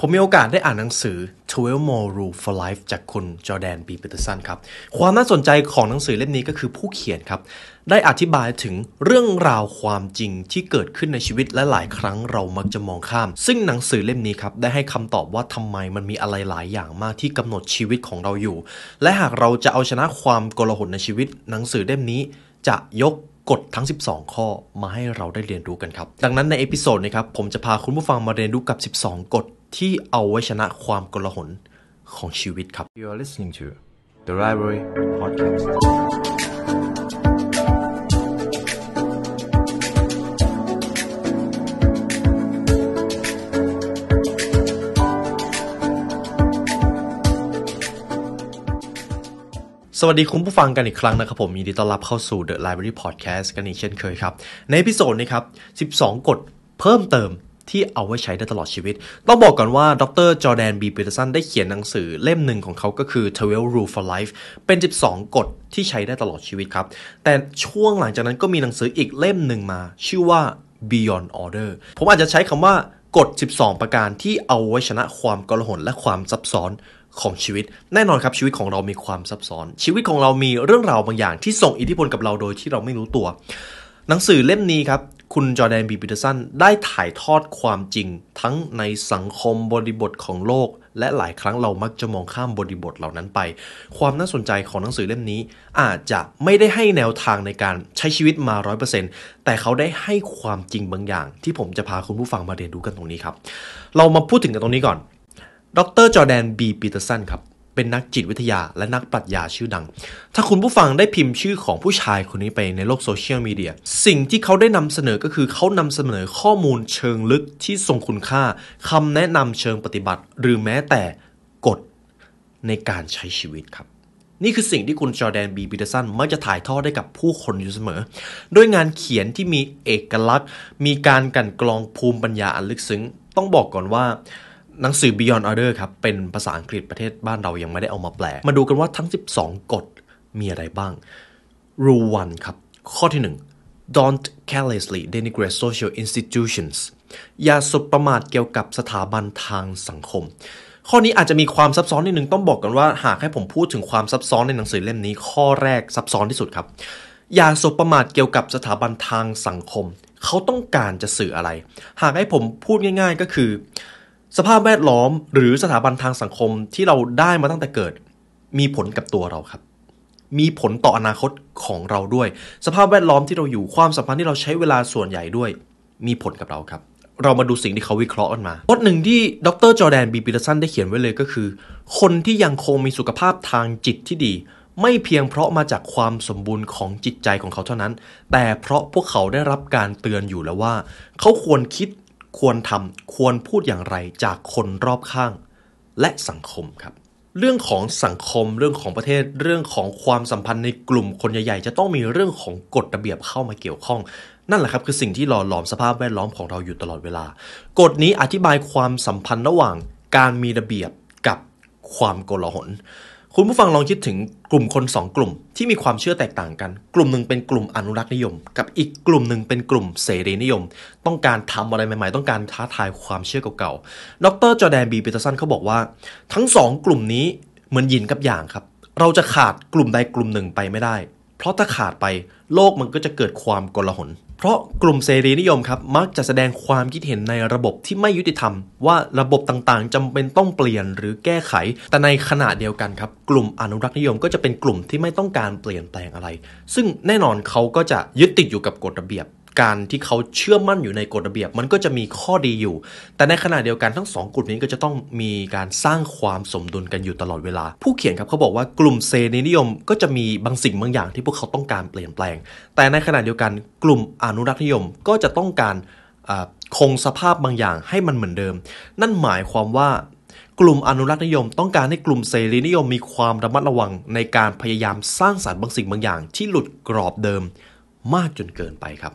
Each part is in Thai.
ผมมีโอกาสได้อ่านหนังสือ 12 More Rule s for Life จากคุณจอแดนบีปีเตอร์สันครับ ความน่าสนใจของหนังสือเล่มนี้ก็คือผู้เขียนครับได้อธิบายถึงเรื่องราวความจริงที่เกิดขึ้นในชีวิตและหลายครั้งเรามักจะมองข้าม ซึ่งหนังสือเล่มนี้ครับได้ให้คำตอบว่าทำไมมันมีอะไรหลายอย่างมากที่กำหนดชีวิตของเราอยู่ และหากเราจะเอาชนะความโกลาหลในชีวิต หนังสือเล่มนี้จะยกกฎทั้ง 12 ข้อมาให้เราได้เรียนรู้กันครับ ดังนั้นในเอพิโซดนี้ครับผมจะพาคุณผู้ฟังมาเรียนรู้กับ 12กฎที่เอาไว้ชนะความกลหนของชีวิตครับ You are listening to The Library Podcast สวัสดีคุณผู้ฟังกันอีกครั้งนะครับผม ยินดีต้อนรับเข้าสู่ The Library Podcast กันอีกเช่นเคยครับ ในพิโซดนี้ครับ 12กฎเพิ่มเติมที่เอาไว้ใช้ได้ตลอดชีวิต ต้องบอกก่อนว่าดรจอแดนบีปีเตอร์สันได้เขียนหนังสือเล่มหนึ่งของเขาก็คือ12 Rule for Life เป็น 12กฎที่ใช้ได้ตลอดชีวิตครับ แต่ช่วงหลังจากนั้นก็มีหนังสืออีกเล่มหนึ่งมา ชื่อว่า Beyond Order ผมอาจจะใช้คำว่ากฎ12 ประการที่เอาไว้ชนะความกลหนและความซับซ้อนของชีวิต แน่นอนครับชีวิตของเรามีความซับซ้อน ชีวิตของเรามีเรื่องราวบางอย่าง ที่ส่งอิทธิพลกับเราโดยที่เราไม่รู้ตัวหนังสือเล่มนี้ครับ คุณจอแดนบีปิเตอร์สันได้ถ่ายทอดความจริงทั้งในสังคมบริบทของโลก และหลายครั้งเรามักจะมองข้ามบริบทเหล่านั้นไป ความน่าสนใจของหนังสือเล่มนี้อาจจะไม่ได้ให้แนวทางในการใช้ชีวิตมา 100%แต่เขาได้ให้ความจริงบางอย่างที่ผมจะพาคุณผู้ฟังมาเรียนรู้กันตรงนี้ครับ เรามาพูดถึงกันตรงนี้ก่อน ดรจอแดนบีปีเตอร์สันครับเป็นนักจิตวิทยาและนักปรัชญาชื่อดัง ถ้าคุณผู้ฟังได้พิมพ์ชื่อของผู้ชายคนนี้ไปในโลกโซเชียลมีเดีย สิ่งที่เขาได้นำเสนอก็คือเขานำเสนอข้อมูลเชิงลึกที่ทรงคุณค่า คำแนะนำเชิงปฏิบัติหรือแม้แต่กฎในการใช้ชีวิตครับ นี่คือสิ่งที่คุณจอแดนบีบีเดสันมักจะถ่ายทอดได้กับผู้คนอยู่เสมอด้วยงานเขียนที่มีเอกลักษณ์ มีการกันกรองภูมิปัญญาอันลึกซึ้งต้องบอกก่อนว่าหนังสือ Beyond Order ครับ เป็นภาษาอังกฤษประเทศบ้านเรายังไม่ได้เอามาแปล มาดูกันว่าทั้ง 12กฎมีอะไรบ้าง Rule 1 ครับ ข้อที่ 1 Don't carelessly denigrate social institutions อย่าสุประมาทเกี่ยวกับสถาบันทางสังคม ข้อนี้อาจจะมีความซับซ้อนนิดนึง ต้องบอกกันว่า หากให้ผมพูดถึงความซับซ้อนในหนังสือเล่มนี้ ข้อแรกซับซ้อนที่สุดครับ อย่าสุประมาทเกี่ยวกับสถาบันทางสังคม เขาต้องการจะสื่ออะไร หากให้ผมพูดง่ายๆ ก็คือสภาพแวดล้อมหรือสถาบันทางสังคมที่เราได้มาตั้งแต่เกิด มีผลกับตัวเราครับ มีผลต่ออนาคตของเราด้วย สภาพแวดล้อมที่เราอยู่ความสัมพันธ์ที่เราใช้เวลาส่วนใหญ่ด้วย มีผลกับเราครับ เรามาดูสิ่งที่เขาวิเคราะห์กันมาบทหนึ่งที่ดรจอแดนบีปีเตอร์สันได้เขียนไว้เลยก็คือ คนที่ยังคงมีสุขภาพทางจิตที่ดี ไม่เพียงเพราะมาจากความสมบูรณ์ของจิตใจของเขาเท่านั้น แต่เพราะพวกเขาได้รับการเตือนอยู่แล้วว่า เขาควรคิดควรทำควรพูดอย่างไรจากคนรอบข้างและสังคมครับ เรื่องของสังคมเรื่องของประเทศเรื่องของความสัมพันธ์ในกลุ่มคนใหญ่ๆจะต้องมีเรื่องของกฎระเบียบเข้ามาเกี่ยวข้อง นั่นแหละครับคือสิ่งที่หล่อหลอมสภาพแวดล้อมของเราอยู่ตลอดเวลา กฎนี้อธิบายความสัมพันธ์ระหว่าง การมีระเบียบกับความโกลาหลคุณผู้ฟังลองคิดถึงกลุ่มคน 2 กลุ่มที่มีความเชื่อแตกต่างกัน กลุ่มหนึ่งเป็นกลุ่มอนุรักษ์นิยม กับอีกกลุ่มหนึ่งเป็นกลุ่มเสรีนิยม ต้องการทำอะไรใหม่ ๆ ต้องการท้าทายความเชื่อเก่าๆดรจอแดนบีปีเตอร์สันเขาบอกว่าทั้ง 2 กลุ่มนี้เหมือนหยินกับอย่างครับ เราจะขาดกลุ่มใดกลุ่มหนึ่งไปไม่ได้ เพราะถ้าขาดไปโลกมันก็จะเกิดความกลาหลเพราะกลุ่มเสรีนิยมครับมักจะแสดงความคิดเห็นในระบบที่ไม่ยุติธรรม ว่าระบบต่างๆจำเป็นต้องเปลี่ยนหรือแก้ไข แต่ในขณะเดียวกันครับ กลุ่มอนุรักษ์นิยมก็จะเป็นกลุ่มที่ไม่ต้องการเปลี่ยนแปลงอะไร ซึ่งแน่นอนเขาก็จะยึดติดอยู่กับกฎระเบียบการที่เขาเชื่อมั่นอยู่ในกฎระเบียบมันก็จะมีข้อดีอยู่ แต่ในขณะเดียวกันทั้งสองกลุ่มนี้ก็จะต้องมีการสร้างความสมดุลกันอยู่ตลอดเวลา ผู้เขียนครับเขาบอกว่ากลุ่มเซนิยม ก็จะมีบางสิ่งบางอย่าง ที่พวกเขาต้องการเปลี่ยนแปลง แต่ในขณะเดียวกัน กลุ่มอนุรักษนิยมก็จะต้องการคงสภาพบางอย่างให้มันเหมือนเดิม นั่นหมายความว่ากลุ่มอนุรักษนิยม ต้องการให้กลุ่มเสรีนิยม มีความระมัดระวัง ในการพยายามสร้างสารรค์บางสิ่งบางอย่าง ที่หลุดกรอบเดิมมากจนเกินไปครับ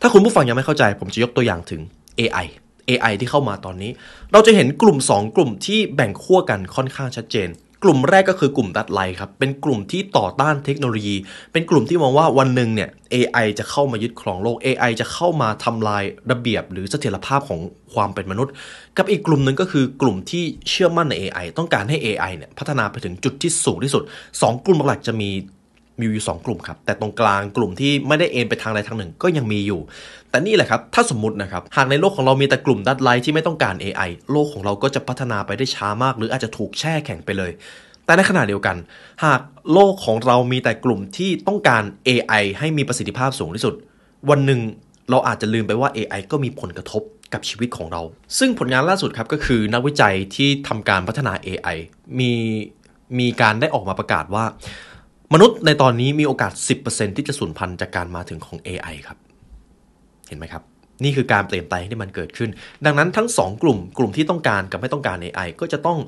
ถ้าคุณผู้ฟังยังไม่เข้าใจ ผมจะยกตัวอย่างถึง AI AI ที่เข้ามาตอนนี้ เราจะเห็นกลุ่ม 2 กลุ่มที่แบ่งขั้วกันค่อนข้างชัดเจน กลุ่มแรกก็คือกลุ่มดัดไลครับเป็นกลุ่มที่ต่อต้านเทคโนโลยี เป็นกลุ่มที่มองว่าวันหนึ่งเนี่ย AI จะเข้ามายึดครองโลก AI จะเข้ามาทำลาย ระเบียบ หรือเสถียรภาพของความเป็นมนุษย์ กับอีกกลุ่มหนึ่งก็คือกลุ่มที่เชื่อมั่นใน AI ต้องการให้ AI เนี่ยพัฒนาไปถึงจุดที่สูงที่สุด 2 กลุ่มหลักจะมีมีอยู่สองกลุ่มครับแต่ตรงกลางกลุ่มที่ไม่ได้เอ็นไปทางใดทางหนึ่ง ก็ยังมีอยู่ แต่นี่แหละครับถ้าสมมตินะครับ หากในโลกของเรามีแต่กลุ่มดัดไลท์ที่ไม่ต้องการ AI โลกของเราก็จะพัฒนาไปได้ช้ามาก หรืออาจจะถูกแช่แข็งไปเลย แต่ในขณะเดียวกัน หากโลกของเรามีแต่กลุ่มที่ต้องการ AI ให้มีประสิทธิภาพสูงที่สุด วันหนึ่งเราอาจจะลืมไปว่า AI ก็มีผลกระทบกับชีวิตของเรา ซึ่งผลงานล่าสุดครับก็คือนักวิจัยที่ทำการพัฒนา AI มีมีการได้ออกมาประกาศว่ามนุษย์ในตอนนี้มีโอกาส 10%ที่จะสูญพันธุ์จากการมาถึงของ AI ครับ เห็นไหมครับ นี่คือการเปลี่ยนแปลงที่มันเกิดขึ้น ดังนั้นทั้ง 2 กลุ่ม กลุ่มที่ต้องการกับไม่ต้องการ AI ก็จะต้อง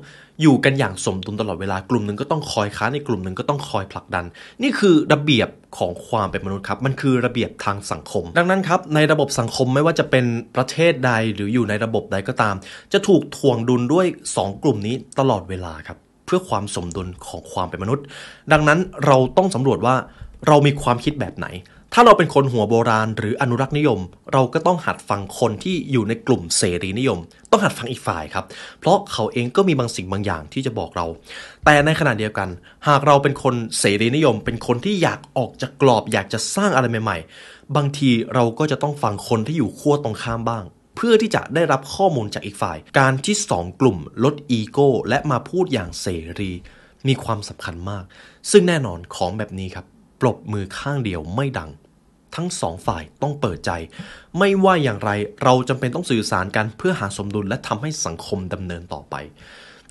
อยู่กันอย่างสมดุลตลอดเวลากลุ่มหนึ่งก็ต้องคอยค้าในกลุ่มหนึ่งก็ต้องคอยผลักดัน นี่คือระเบียบของความเป็นมนุษย์ครับ มันคือระเบียบทางสังคม ดังนั้นครับ ในระบบสังคมไม่ว่าจะเป็นประเทศใดหรืออยู่ในระบบใดก็ตาม จะถูกทวงดุลด้วย 2 กลุ่มนี้ตลอดเวลาครับพื่อความสมดุลของความเป็นมนุษย์ ดังนั้นเราต้องสำรวจว่าเรามีความคิดแบบไหน ถ้าเราเป็นคนหัวโบราณ หรืออนุรักษ์นิยม เราก็ต้องหัดฟังคนที่อยู่ในกลุ่มเสรีนิยม ต้องหัดฟังอีกฝ่ายครับ เพราะเขาเองก็มีบางสิ่งบางอย่างที่จะบอกเรา แต่ในขณะเดียวกัน หากเราเป็นคนเสรีนิยม เป็นคนที่อยากออกจากกรอบอยากจะสร้างอะไรใหม่ ๆ บางทีเราก็จะต้องฟังคนที่อยู่ขั้วตรงข้ามบ้างเพื่อที่จะได้รับข้อมูลจากอีกฝ่าย การที่สองกลุ่มลดอีโก้ และมาพูดอย่างเสรี มีความสำคัญมาก ซึ่งแน่นอนของแบบนี้ครับ ปลบมือข้างเดียวไม่ดัง ทั้งสองฝ่ายต้องเปิดใจ ไม่ว่าอย่างไรเราจำเป็นต้องสื่อสารกันเพื่อหาสมดุล และทำให้สังคมดำเนินต่อไป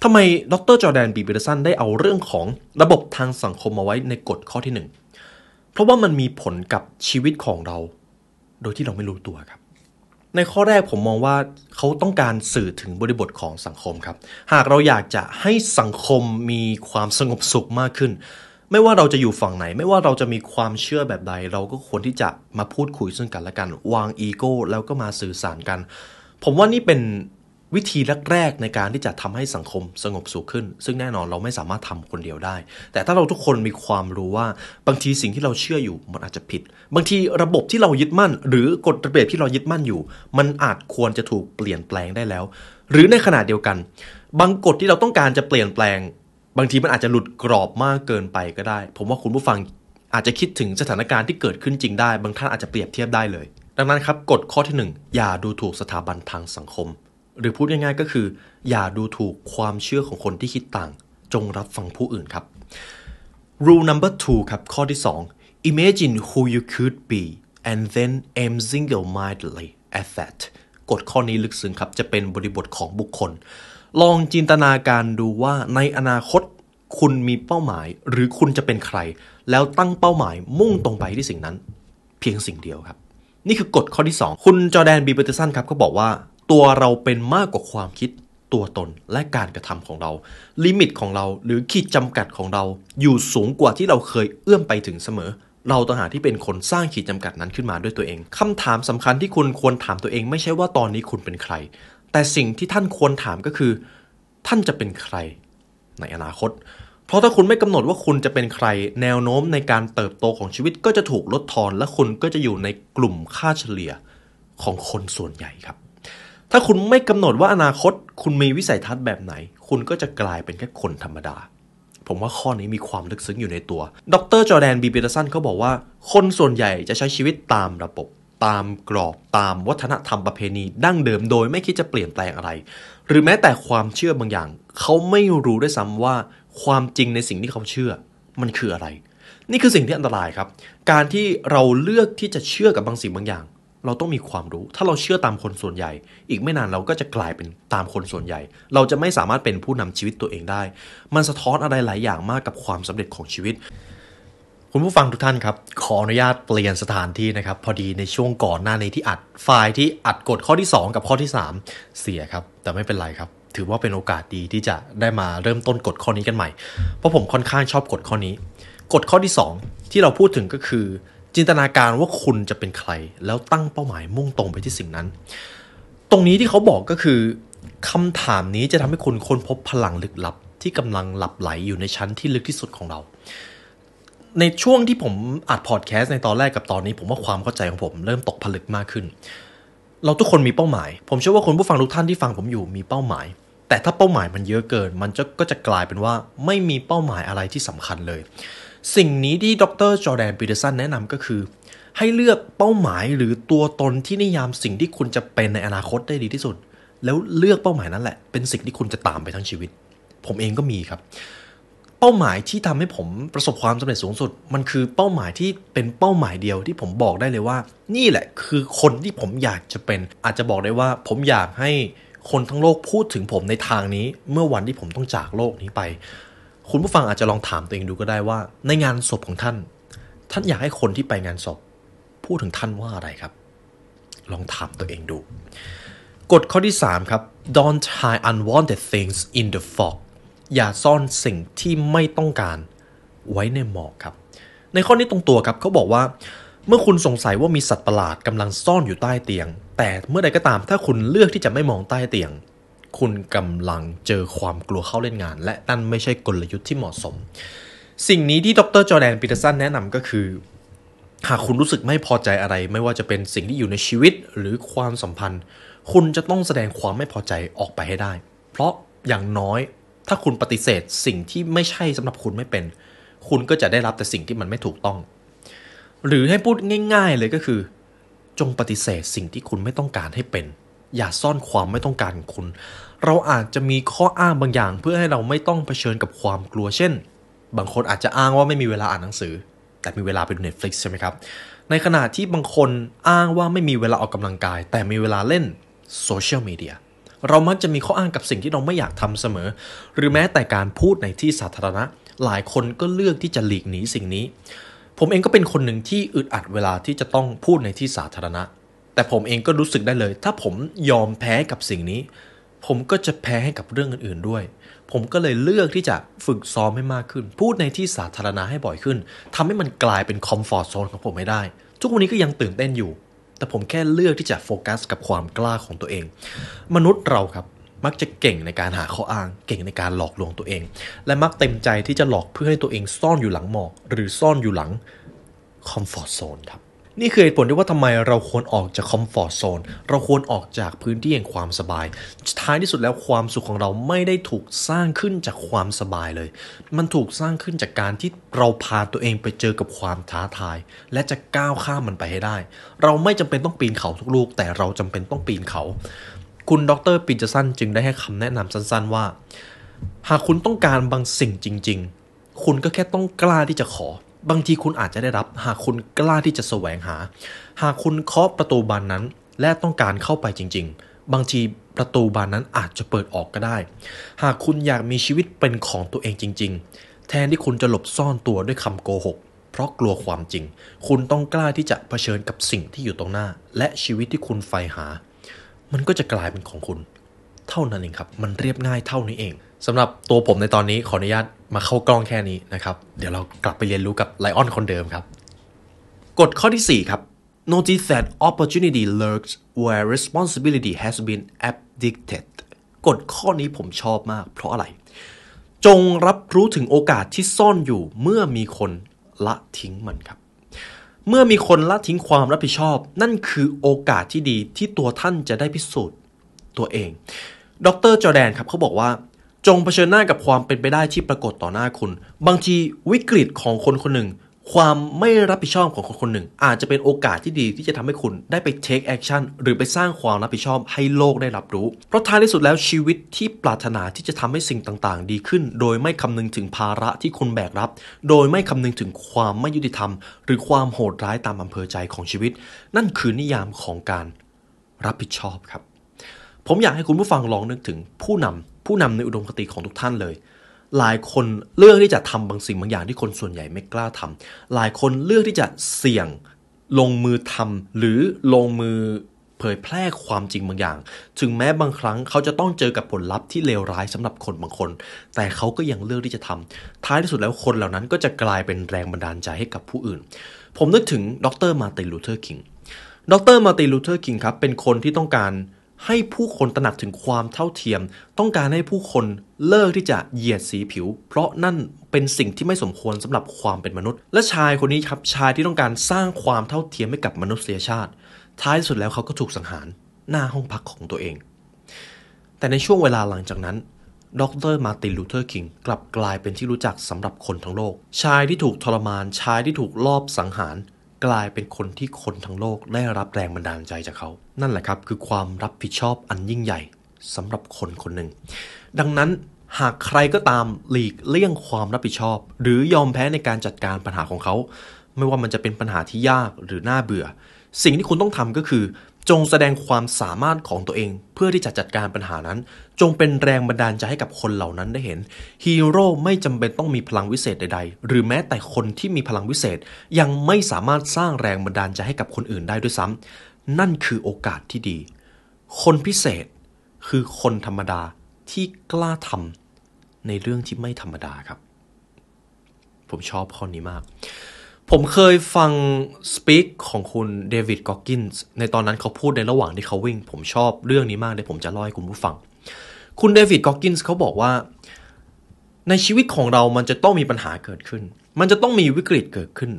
ทำไมดรจอแดนบีเบอร์สันได้เอาเรื่องของระบบทางสังคมมาไว้ในกฎข้อที่ 1 เพราะว่ามันมีผลกับชีวิตของเรา โดยที่เราไม่รู้ตัวครับในข้อแรกผมมองว่าเขาต้องการสื่อถึงบริบทของสังคมครับ หากเราอยากจะให้สังคมมีความสงบสุขมากขึ้น ไม่ว่าเราจะอยู่ฝั่งไหน ไม่ว่าเราจะมีความเชื่อแบบใด เราก็ควรที่จะมาพูดคุยซึ่งกันและกัน วางอีโก้ แล้วก็มาสื่อสารกัน ผมว่านี่เป็นวิธีแรกๆ ในการที่จะทำให้สังคมสงบสุขขึ้น ซึ่งแน่นอนเราไม่สามารถทำคนเดียวได้ แต่ถ้าเราทุกคนมีความรู้ว่าบางทีสิ่งที่เราเชื่ออยู่มันอาจจะผิด บางทีระบบที่เรายึดมั่นหรือกฎระเบียบที่เรายึดมั่นอยู่ มันอาจควรจะถูกเปลี่ยนแปลงได้แล้ว หรือในขณะเดียวกัน บางกฎที่เราต้องการจะเปลี่ยนแปลง บางทีมันอาจจะหลุดกรอบมากเกินไปก็ได้ ผมว่าคุณผู้ฟังอาจจะคิดถึงสถานการณ์ที่เกิดขึ้นจริงได้บางท่านอาจจะเปรียบเทียบได้เลย ดังนั้นครับกฎข้อที่ 1 อย่าดูถูกสถาบันทางสังคมหรือพูดง่ายๆก็คือ อย่าดูถูกความเชื่อของคนที่คิดต่าง จงรับฟังผู้อื่นครับ rule number two ครับ ข้อที่ 2 imagine who you could be and then aiming s l e mind e d l y at that กฎข้อนี้ลึกซึ้งครับ จะเป็นบริบทของบุคคล ลองจินตนาการดูว่าในอนาคต คุณมีเป้าหมายหรือคุณจะเป็นใคร แล้วตั้งเป้าหมายมุ่งตรงไปที่สิ่งนั้น เพียงสิ่งเดียวครับ นี่คือกฎข้อที่ 2 คุณจอแดนบีเบอร์ตสันครับก็บอกว่าตัวเราเป็นมากกว่าความคิดตัวตนและการกระทำของเรา ลิมิตของเราหรือขีดจำกัดของเรา อยู่สูงกว่าที่เราเคยเอื้อมไปถึงเสมอ เราต่างหากที่เป็นคนสร้างขีดจำกัดนั้นขึ้นมาด้วยตัวเอง คำถามสำคัญที่คุณควรถามตัวเองไม่ใช่ว่าตอนนี้คุณเป็นใคร แต่สิ่งที่ท่านควรถามก็คือ ท่านจะเป็นใคร ในอนาคต เพราะถ้าคุณไม่กำหนดว่าคุณจะเป็นใคร แนวโน้มในการเติบโตของชีวิตก็จะถูกลดทอนและคุณก็จะอยู่ในกลุ่มค่าเฉลี่ยของคนส่วนใหญ่ครับถ้าคุณไม่กำหนดว่าอนาคตคุณมีวิสัยทัศน์แบบไหน คุณก็จะกลายเป็นแค่คนธรรมดา ผมว่าข้อนี้มีความลึกซึ้งอยู่ในตัว ดรจอแดน บีเบอร์สันเขาบอกว่า คนส่วนใหญ่จะใช้ชีวิตตามระบบตามกรอบตามวัฒนธรรมประเพณี ดั้งเดิมโดยไม่คิดจะเปลี่ยนแปลงอะไร หรือแม้แต่ความเชื่อบางอย่างเขาไม่รู้ด้วยซ้ำว่าความจริงในสิ่งที่เขาเชื่อ มันคืออะไร นี่คือสิ่งที่อันตรายครับ การที่เราเลือกที่จะเชื่อกับบางสิ่งบางอย่างเราต้องมีความรู้ ถ้าเราเชื่อตามคนส่วนใหญ่ อีกไม่นานเราก็จะกลายเป็นตามคนส่วนใหญ่ เราจะไม่สามารถเป็นผู้นำชีวิตตัวเองได้ มันสะท้อนอะไรหลายอย่างมากกับความสำเร็จของชีวิตคุณผู้ฟังทุกท่านครับขออนุญาตเปลี่ยนสถานที่นะครับ พอดีในช่วงก่อนหน้าในที่อัดไฟล์ที่อัดกดข้อที่ 2 กับข้อที่3เสียครับแต่ไม่เป็นไรครับ ถือว่าเป็นโอกาสดีที่จะได้มาเริ่มต้นกดข้อนี้กันใหม่เพราะผมค่อนข้างชอบกดข้อนี้กดข้อที่ 2 ที่เราพูดถึงก็คือจินตนาการว่าคุณจะเป็นใครแล้วตั้งเป้าหมายมุ่งตรงไปที่สิ่งนั้น ตรงนี้ที่เขาบอกก็คือ คำถามนี้จะทำให้คุณค้นพบพลังลึกลับที่กำลังหลับไหลอยู่ในชั้นที่ลึกที่สุดของเราในช่วงที่ผมอัดพอดแคสต์ในตอนแรกกับตอนนี้ ผมว่าความเข้าใจของผมเริ่มตกผลึกมากขึ้น เราทุกคนมีเป้าหมาย ผมเชื่อว่าคนผู้ฟังทุกท่านที่ฟังผมอยู่มีเป้าหมาย แต่ถ้าเป้าหมายมันเยอะเกิน มันจะก็จะกลายเป็นว่าไม่มีเป้าหมายอะไรที่สำคัญเลยสิ่งนี้ที่ดรจอแดนปีเตอร์สันแนะนำก็คือ ให้เลือกเป้าหมายหรือตัวตนที่นิยามสิ่งที่คุณจะเป็นในอนาคตได้ดีที่สุด แล้วเลือกเป้าหมายนั้นแหละ เป็นสิ่งที่คุณจะตามไปทั้งชีวิต ผมเองก็มีครับ เป้าหมายที่ทำให้ผมประสบความสำเร็จสูงสุด มันคือเป้าหมายที่เป็นเป้าหมายเดียวที่ผมบอกได้เลยว่า นี่แหละ คือคนที่ผมอยากจะเป็นอาจจะบอกได้ว่า ผมอยากให้คนทั้งโลกพูดถึงผมในทางนี้ เมื่อวันที่ผมต้องจากโลกนี้ไปคุณผู้ฟังอาจจะลองถามตัวเองดูก็ได้ว่า ในงานศพของท่าน ท่านอยากให้คนที่ไปงานศพพูดถึงท่านว่าอะไรครับ ลองถามตัวเองดูกฎข้อที่ 3 ครับ don't hide unwanted things in the fog อย่าซ่อนสิ่งที่ไม่ต้องการไว้ในหมอกครับ ในข้อนี้ตรงตัวครับเขาบอกว่า เมื่อคุณสงสัยว่ามีสัตว์ประหลาดกำลังซ่อนอยู่ใต้เตียง แต่เมื่อใดก็ตามถ้าคุณเลือกที่จะไม่มองใต้เตียงคุณกำลังเจอความกลัวเข้าเล่นงาน และนั่นไม่ใช่กลยุทธ์ที่เหมาะสม สิ่งนี้ที่ดรจอแดนปีเตอร์สันแนะนำก็คือ หากคุณรู้สึกไม่พอใจอะไร ไม่ว่าจะเป็นสิ่งที่อยู่ในชีวิตหรือความสัมพันธ์ คุณจะต้องแสดงความไม่พอใจออกไปให้ได้ เพราะอย่างน้อยถ้าคุณปฏิเสธสิ่งที่ไม่ใช่สำหรับคุณไม่เป็น คุณก็จะได้รับแต่สิ่งที่มันไม่ถูกต้อง หรือให้พูดง่าย ๆ เลยก็คือ จงปฏิเสธสิ่งที่คุณไม่ต้องการให้เป็นอย่าซ่อนความไม่ต้องการคุณ เราอาจจะมีข้ออ้างบางอย่างเพื่อให้เราไม่ต้องเผชิญกับความกลัว เช่น บางคนอาจจะอ้างว่าไม่มีเวลาอ่านหนังสือ แต่มีเวลาไปดู Netflix ใช่ไหมครับ ในขณะที่บางคนอ้างว่าไม่มีเวลาออกกำลังกาย แต่มีเวลาเล่นโซเชียลมีเดีย เรามักจะมีข้ออ้างกับสิ่งที่เราไม่อยากทำเสมอ หรือแม้แต่การพูดในที่สาธารณะ หลายคนก็เลือกที่จะหลีกหนีสิ่งนี้ ผมเองก็เป็นคนหนึ่งที่อึดอัดเวลาที่จะต้องพูดในที่สาธารณะแต่ผมเองก็รู้สึกได้เลย ถ้าผมยอมแพ้กับสิ่งนี้ ผมก็จะแพ้ให้กับเรื่องอื่นๆด้วย ผมก็เลยเลือกที่จะฝึกซ้อมให้มากขึ้น พูดในที่สาธารณะให้บ่อยขึ้น ทำให้มันกลายเป็นคอมฟอร์ทโซนของผมไม่ได้ ทุกวันนี้ก็ยังตื่นเต้นอยู่ แต่ผมแค่เลือกที่จะโฟกัส กับความกล้าของตัวเอง มนุษย์เราครับมักจะเก่งในการหาข้ออ้าง เก่งในการหลอกลวงตัวเอง และมักเต็มใจที่จะหลอกเพื่อให้ตัวเองซ่อนอยู่หลังหมอกหรือซ่อนอยู่หลังคอมฟอร์ทโซนครับนี่คือเหตุผลที่ว่าทำไมเราควรออกจากคอมฟอร์ทโซน เราควรออกจากพื้นที่แห่งความสบาย ท้ายที่สุดแล้วความสุขของเราไม่ได้ถูกสร้างขึ้นจากความสบายเลย มันถูกสร้างขึ้นจากการที่เราพาตัวเองไปเจอกับความท้าทาย และจะก้าวข้ามมันไปให้ได้ เราไม่จำเป็นต้องปีนเขาทุกลูก แต่เราจำเป็นต้องปีนเขา คุณดรปิจสันจึงได้ให้คำแนะนำสั้นๆว่า หากคุณต้องการบางสิ่งจริง ๆ คุณก็แค่ต้องกล้าที่จะขอบางทีคุณอาจจะได้รับหากคุณกล้าที่จะแสวงหา หากคุณเคาะประตูบานนั้น และต้องการเข้าไปจริง ๆ บางทีประตูบานนั้นอาจจะเปิดออกก็ได้ หากคุณอยากมีชีวิตเป็นของตัวเองจริงๆ แทนที่คุณจะหลบซ่อนตัวด้วยคำโกหก เพราะกลัวความจริง คุณต้องกล้าที่จะเผชิญกับสิ่งที่อยู่ตรงหน้า และชีวิตที่คุณใฝ่หา มันก็จะกลายเป็นของคุณ เท่านั้นเองครับ มันเรียบง่ายเท่านี้เองสำหรับตัวผมในตอนนี้ขออนุญาตมาเข้ากล้องแค่นี้นะครับ เดี๋ยวเรากลับไปเรียนรู้กับไลออนคนเดิมครับกฎข้อที่ 4 ครับ notice that opportunity lurks where responsibility has been abdicted a กฎข้อนี้ผมชอบมาก เพราะอะไร จงรับรู้ถึงโอกาสที่ซ่อนอยู่ เมื่อมีคนละทิ้งมันครับ เมื่อมีคนละทิ้งความรับผิดชอบ นั่นคือโอกาสที่ดี ที่ตัวท่านจะได้พิสูจน์ตัวเองดรจอแดนครับเขาบอกว่าจงเผชิญหน้ากับความเป็นไปได้ที่ปรากฏต่อหน้าคุณ บางทีวิกฤตของคนคนหนึ่ง ความไม่รับผิดชอบของคนคนหนึ่ง อาจจะเป็นโอกาสที่ดีที่จะทำให้คุณ ได้ไปเทคแอคชั่นหรือไปสร้างความรับผิดชอบให้โลกได้รับรู้ เพราะท้ายที่สุดแล้วชีวิตที่ปรารถนาที่จะทำให้สิ่งต่าง ๆ ดีขึ้นโดยไม่คำนึงถึงภาระที่คุณแบกรับ โดยไม่คำนึงถึงความไม่ยุติธรรม หรือความโหดร้ายตามอำเภอใจของชีวิต นั่นคือนิยามของการรับผิดชอบครับ ผมอยากให้คุณผู้ฟังลองนึกถึงผู้นำผู้นำในอุดมคติของทุกท่านเลย หลายคนเลือกที่จะทำบางสิ่งบางอย่าง ที่คนส่วนใหญ่ไม่กล้าทำ หลายคนเลือกที่จะเสี่ยง ลงมือทำ หรือลงมือเผยแพร่ความจริงบางอย่าง ถึงแม้บางครั้งเขาจะต้องเจอกับผลลัพธ์ที่เลวร้ายสำหรับคนบางคน แต่เขาก็ยังเลือกที่จะทำ ท้ายที่สุดแล้วคนเหล่านั้นก็จะกลายเป็นแรงบันดาลใจให้กับผู้อื่น ผมนึกถึงดรมาร์ตินลูเทอร์คิงดรมาร์ตินลูเทอร์คิงครับเป็นคนที่ต้องการให้ผู้คนตระหนักถึงความเท่าเทียม ต้องการให้ผู้คนเลิกที่จะเหยียดสีผิว เพราะนั่นเป็นสิ่งที่ไม่สมควรสำหรับความเป็นมนุษย์ และชายคนนี้ครับชายที่ต้องการสร้างความเท่าเทียมให้กับมนุษยชาติ ท้ายสุดแล้วเขาก็ถูกสังหารหน้าห้องพักของตัวเอง แต่ในช่วงเวลาหลังจากนั้น ดรมาตินลูเทอร์คิงกลับกลายเป็นที่รู้จักสำหรับคนทั้งโลก ชายที่ถูกทรมานชายที่ถูกลอบสังหารกลายเป็นคนที่คนทั้งโลกได้รับแรงบันดาลใจจากเขา นั่นแหละครับ คือความรับผิดชอบอันยิ่งใหญ่สำหรับคนคนหนึ่ง ดังนั้น หากใครก็ตามหลีกเลี่ยงความรับผิดชอบ หรือยอมแพ้ในการจัดการปัญหาของเขา ไม่ว่ามันจะเป็นปัญหาที่ยากหรือน่าเบื่อ สิ่งที่คุณต้องทำก็คือจงแสดงความสามารถของตัวเองเพื่อที่จะจัดการปัญหานั้น จงเป็นแรงบันดาลใจให้กับคนเหล่านั้นได้เห็น ฮีโร่ไม่จำเป็นต้องมีพลังวิเศษใด ๆ หรือแม้แต่คนที่มีพลังวิเศษ ยังไม่สามารถสร้างแรงบันดาลใจให้กับคนอื่นได้ด้วยซ้ำ นั่นคือโอกาสที่ดี คนพิเศษคือคนธรรมดาที่กล้าทำในเรื่องที่ไม่ธรรมดาครับ ผมชอบข้อนี้มากผมเคยฟังสปีกของคุณเดวิดกอกกินส์ในตอนนั้นเขาพูดในระหว่างที่เขาวิ่ง ผมชอบเรื่องนี้มากเลยผมจะเล่าให้คุณผู้ฟัง คุณเดวิดกอกกินส์เขาบอกว่าในชีวิตของเรา มันจะต้องมีปัญหาเกิดขึ้น มันจะต้องมีวิกฤตเกิดขึ้น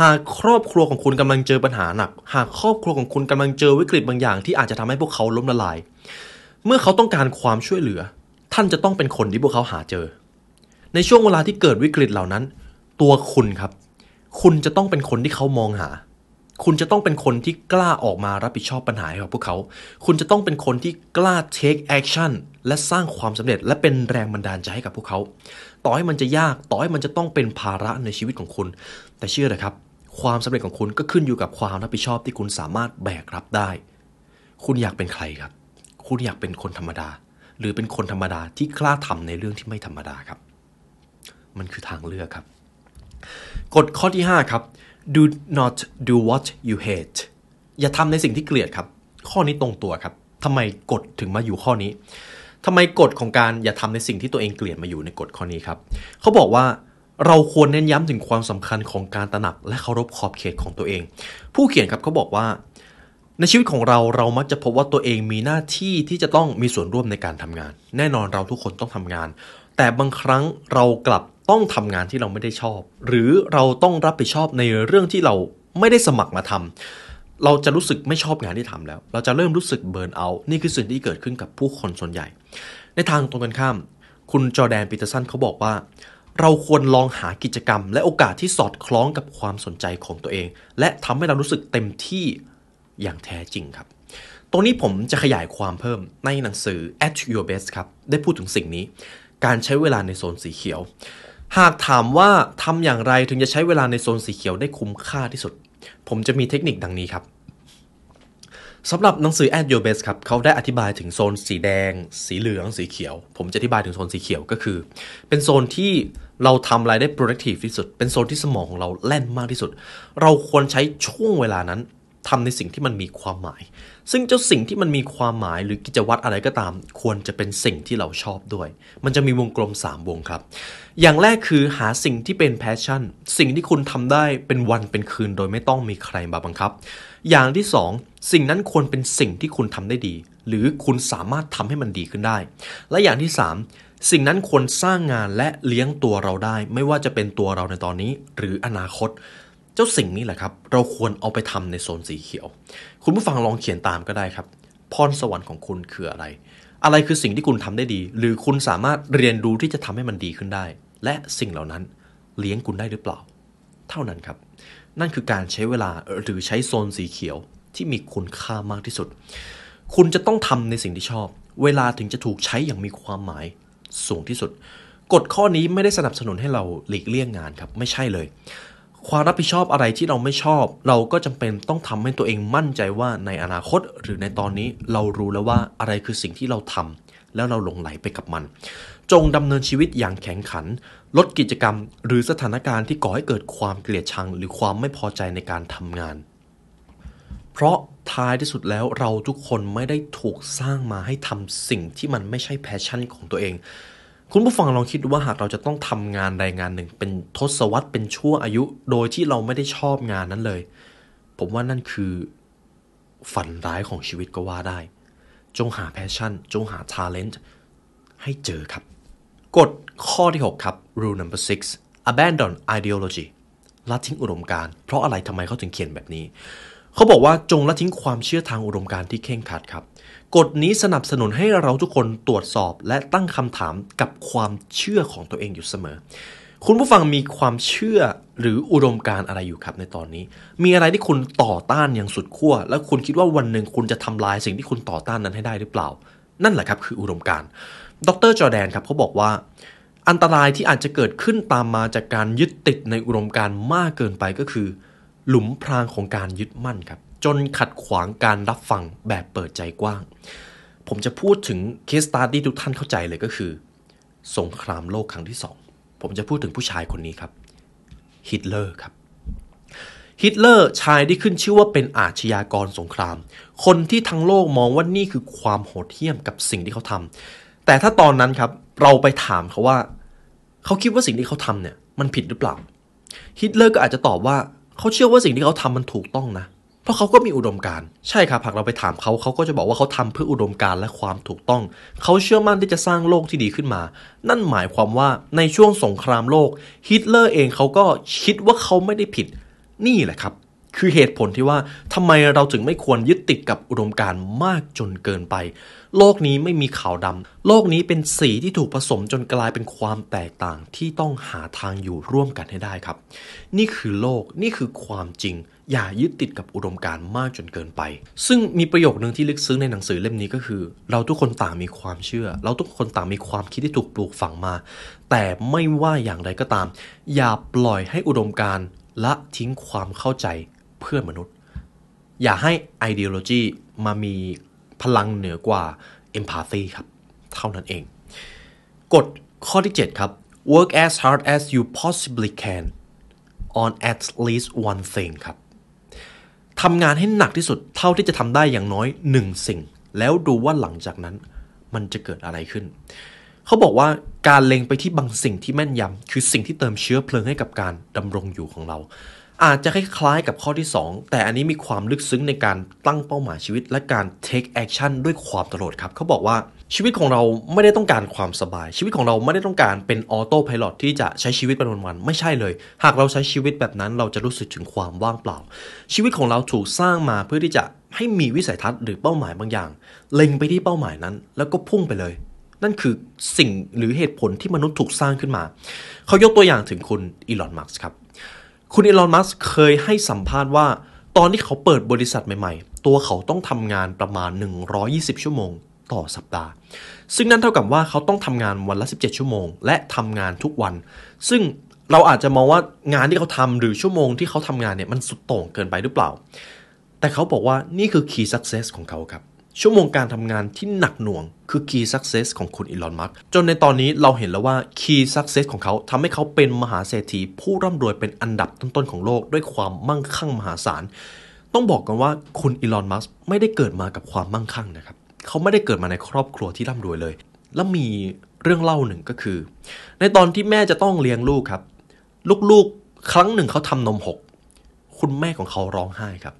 หากครอบครัวของคุณกำลังเจอปัญหาหนัก หากครอบครัวของคุณกำลังเจอวิกฤตบางอย่าง ที่อาจจะทำให้พวกเขาล้มละลาย เมื่อเขาต้องการความช่วยเหลือ ท่านจะต้องเป็นคนที่พวกเขาหาเจอ ในช่วงเวลาที่เกิดวิกฤตเหล่านั้นตัวคุณครับคุณจะต้องเป็นคนที่เขามองหา คุณจะต้องเป็นคนที่กล้าออกมารับผิดชอบปัญหาให้กับพวกเขา คุณจะต้องเป็นคนที่กล้า take action และสร้างความสำเร็จและเป็นแรงบันดาลใจให้กับพวกเขา ต่อให้มันจะยาก ต่อให้มันจะต้องเป็นภาระในชีวิตของคุณ แต่เชื่อเลยครับ ความสำเร็จของคุณก็ขึ้นอยู่กับความรับผิดชอบที่คุณสามารถแบกรับได้ คุณอยากเป็นใครครับ คุณอยากเป็นคนธรรมดา หรือเป็นคนธรรมดาที่กล้าทำในเรื่องที่ไม่ธรรมดาครับ มันคือทางเลือกครับกฎข้อที่ 5 ครับ do not do what you hate อย่าทำในสิ่งที่เกลียดครับ ข้อนี้ตรงตัวครับ ทำไมกฎถึงมาอยู่ข้อนี้ ทำไมกฎของการอย่าทำในสิ่งที่ตัวเองเกลียดมาอยู่ในกฎข้อนี้ครับ เขาบอกว่าเราควรเน้นย้ำถึงความสำคัญของการตระหนักและเคารพขอบเขตของตัวเอง ผู้เขียนครับเขาบอกว่า ในชีวิตของเราเรามักจะพบว่าตัวเองมีหน้าที่ที่จะต้องมีส่วนร่วมในการทำงาน แน่นอนเราทุกคนต้องทำงาน แต่บางครั้งเรากลับต้องทำงานที่เราไม่ได้ชอบ หรือเราต้องรับผิดชอบในเรื่องที่เราไม่ได้สมัครมาทำเราจะรู้สึกไม่ชอบงานที่ทำแล้ว เราจะเริ่มรู้สึกเบิร์นเอา์นี่คือสิ่งที่เกิดขึ้นกับผู้คนส่วนใหญ่ ในทางตรงกันข้าม คุณจอแดนปีเตอร์สันเขาบอกว่า เราควรลองหากิจกรรม และโอกาสที่สอดคล้องกับความสนใจของตัวเอง และทำให้เรารู้สึกเต็มที่อย่างแท้จริงครับ ตรงนี้ผมจะขยายความเพิ่มในหนังสือ At Your Best ครับได้พูดถึงสิ่งนี้การใช้เวลาในโซนสีเขียวหากถามว่าทำอย่างไรถึงจะใช้เวลาในโซนสีเขียวได้คุ้มค่าที่สุด ผมจะมีเทคนิคดังนี้ครับสำหรับหนังสือ At Your Best ครับเขาได้อธิบายถึงโซน สีแดง สีเหลืองสีเขียว ผมจะอธิบายถึงโซนสีเขียวก็คือ เป็นโซนที่เราทำอะไรได้ productive ที่สุด เป็นโซนที่สมองของเราแล่นมากที่สุด เราควรใช้ช่วงเวลานั้นทำในสิ่งที่มันมีความหมาย ซึ่งเจ้าสิ่งที่มันมีความหมายหรือกิจวัตรอะไรก็ตาม ควรจะเป็นสิ่งที่เราชอบด้วย มันจะมีวงกลม 3 วงครับ อย่างแรกคือหาสิ่งที่เป็นแพชชั่น สิ่งที่คุณทำได้เป็นวันเป็นคืนโดยไม่ต้องมีใครมาบังคับ อย่างที่ 2 สิ่งนั้นควรเป็นสิ่งที่คุณทำได้ดี หรือคุณสามารถทำให้มันดีขึ้นได้ และอย่างที่ 3 สิ่งนั้นควรสร้างงานและเลี้ยงตัวเราได้ ไม่ว่าจะเป็นตัวเราในตอนนี้ หรืออนาคตเจ้าสิ่งนี้แหละครับ เราควรเอาไปทำในโซน สีเขียว คุณผู้ฟังลองเขียนตามก็ได้ครับ พรสวรรค์ของคุณคืออะไร อะไรคือสิ่งที่คุณทำได้ดี หรือคุณสามารถเรียนรู้ที่จะทำให้มันดีขึ้นได้ และสิ่งเหล่านั้นเลี้ยงคุณได้หรือเปล่า เท่านั้นครับ นั่นคือการใช้เวลาหรือใช้โซนสีเขียวที่มีคุณค่ามากที่สุด คุณจะต้องทำในสิ่งที่ชอบ เวลาถึงจะถูกใช้อย่างมีความหมายสูงที่สุด กฎข้อนี้ไม่ได้สนับสนุนให้เราหลีกเลี่ยงงานครับ ไม่ใช่เลยความรับผิดชอบอะไรที่เราไม่ชอบ เราก็จำเป็นต้องทำให้ตัวเองมั่นใจว่าในอนาคตหรือในตอนนี้เรารู้แล้วว่าอะไรคือสิ่งที่เราทำ แล้วเราหลงไหลไปกับมัน จงดำเนินชีวิตอย่างแข็งขัน ลดกิจกรรม หรือสถานการณ์ที่ก่อให้เกิดความเกลียดชัง หรือความไม่พอใจในการทำงาน เพราะท้ายที่สุดแล้วเราทุกคนไม่ได้ถูกสร้างมาให้ทำสิ่งที่มันไม่ใช่แพชชั่นของตัวเองคุณผู้ฟังลองคิดดูว่าหากเราจะต้องทำงานใดงานหนึ่ง เป็นทศวรรษเป็นชั่วอายุโดยที่เราไม่ได้ชอบงานนั้นเลย ผมว่านั่นคือฝันร้ายของชีวิตก็ว่าได้ จงหาแพชชั่น จงหาทเลนต์ให้เจอครับกฎข้อที่ 6 ครับ rule number six abandon ideology ละทิ้งอุดมการเพราะอะไรทำไมเขาถึงเขียนแบบนี้ เขาบอกว่าจงละทิ้งความเชื่อทางอุดมการที่เข่งขัดครับกฎนี้สนับสนุนให้เราทุกคนตรวจสอบและตั้งคำถามกับความเชื่อของตัวเองอยู่เสมอ คุณผู้ฟังมีความเชื่อหรืออุดมการอะไรอยู่ครับ ในตอนนี้ มีอะไรที่คุณต่อต้านอย่างสุดขั้วและคุณคิดว่าวันหนึ่งคุณจะทำลายสิ่งที่คุณต่อต้านนั้นให้ได้หรือเปล่า นั่นแหละครับคืออุดมการดรจอแดนครับเขาบอกว่า อันตรายที่อาจจะเกิดขึ้นตามมาจากการยึดติดในอุดมการมากเกินไปก็คือ หลุมพรางของการยึดมั่นครับจนขัดขวางการรับฟังแบบเปิดใจกว้าง ผมจะพูดถึงเคสตาร์ที่ทุกท่านเข้าใจเลยก็คือ สงครามโลกครั้งที่สอง ผมจะพูดถึงผู้ชายคนนี้ครับฮิตเลอร์ครับฮิตเลอร์ชายที่ขึ้นชื่อว่าเป็นอาชญากรสงคราม คนที่ทั้งโลกมองว่านี่คือความโหดเหี้ยมกับสิ่งที่เขาทำ แต่ถ้าตอนนั้นครับเราไปถามเขาว่า เขาคิดว่าสิ่งที่เขาทำเนี่ยมันผิดหรือเปล่าฮิตเลอร์ก็อาจจะตอบว่าเขาเชื่อว่าสิ่งที่เขาทำมันถูกต้องนะราะเขาก็มีอุดมการ ใช่ครับหากเราไปถามเขา เขาก็จะบอกว่าเขาทำเพื่ออุดมการและความถูกต้อง เขาเชื่อมั่นที่จะสร้างโลกที่ดีขึ้นมา นั่นหมายความว่าในช่วงสงครามโลก ฮิตเลอร์เองเขาก็คิดว่าเขาไม่ได้ผิด นี่แหละครับคือเหตุผลที่ว่าทำไมเราถึงไม่ควรยึดติดกับอุดมการณ์มากจนเกินไป โลกนี้ไม่มีขาวดำโลกนี้เป็นสีที่ถูกผสมจนกลายเป็นความแตกต่างที่ต้องหาทางอยู่ร่วมกันให้ได้ครับ นี่คือโลก นี่คือความจริง อย่ายึดติดกับอุดมการณ์มากจนเกินไป ซึ่งมีประโยคนึงที่ลึกซึ้งในหนังสือเล่มนี้ก็คือ เราทุกคนต่างมีความเชื่อ เราทุกคนต่างมีความคิดที่ถูกปลูกฝังมา แต่ไม่ว่าอย่างไรก็ตาม อย่าปล่อยให้อุดมการณ์ละทิ้งความเข้าใจเพื่อนมนุษย์ อย่าให้ i d e o โลจีมามีพลังเหนือกว่า e m p a t ตีครับ เท่านั้นเองกฎข้อที่ 7 ครับ work as hard as you possibly can on at least one thing ครับทำงานให้หนักที่สุดเท่าที่จะทำได้อย่างน้อยหนึ่งสิ่ง แล้วดูว่าหลังจากนั้นมันจะเกิดอะไรขึ้น เขาบอกว่าการเล็งไปที่บางสิ่งที่แม่นยำคือสิ่งที่เติมเชื้อเพลิงให้กับการดำรงอยู่ของเราอาจจะคล้ายๆกับข้อที่ 2 แต่อันนี้มีความลึกซึ้งในการตั้งเป้าหมายชีวิต และการ take action ด้วยความตลอดครับ เขาบอกว่าชีวิตของเราไม่ได้ต้องการความสบาย ชีวิตของเราไม่ได้ต้องการเป็นออโต้พายลที่จะใช้ชีวิตเป็นวันๆไม่ใช่เลย หากเราใช้ชีวิตแบบนั้น เราจะรู้สึกถึงความว่างเปล่า ชีวิตของเราถูกสร้างมาเพื่อที่จะให้มีวิสัยทัศน์หรือเป้าหมายบางอย่าง เล็งไปที่เป้าหมายนั้น แล้วก็พุ่งไปเลย นั่นคือสิ่งหรือเหตุผลที่มนุษย์ถูกสร้างขึ้นมา เขายกตัวอย่างถึงคุณอีลอนมารก์ครับคุณอีลอน มัสเคยให้สัมภาษณ์ว่า ตอนที่เขาเปิดบริษัทใหม่ ๆ ตัวเขาต้องทำงานประมาณ 120 ชั่วโมงต่อสัปดาห์ ซึ่งนั่นเท่ากับว่าเขาต้องทำงานวันละ 17 ชั่วโมง และทำงานทุกวัน ซึ่งเราอาจจะมองว่างานที่เขาทำหรือชั่วโมงที่เขาทำงานเนี่ยมันสุดโต่งเกินไปหรือเปล่า แต่เขาบอกว่านี่คือ key success ของเขาครับชั่วโมงการทำงานที่หนักหน่วงคือ Key Success ของคุณอีลอนมัสจนในตอนนี้เราเห็นแล้วว่า Key Success ของเขาทำให้เขาเป็นมหาเศรษฐีผู้ร่ำรวยเป็นอันดับต้น ๆ ของโลก ด้วยความมั่งคั่งมหาศาล ต้องบอกกันว่าคุณอีลอนมัสไม่ได้เกิดมากับความมั่งคั่งนะครับ เขาไม่ได้เกิดมาในครอบครัวที่ร่ำรวยเลย และมีเรื่องเล่าหนึ่งก็คือ ในตอนที่แม่จะต้องเลี้ยงลูกครับ ลูกๆครั้งหนึ่งเขาทำนมหกคุณแม่ของเขาร้องไห้ครับ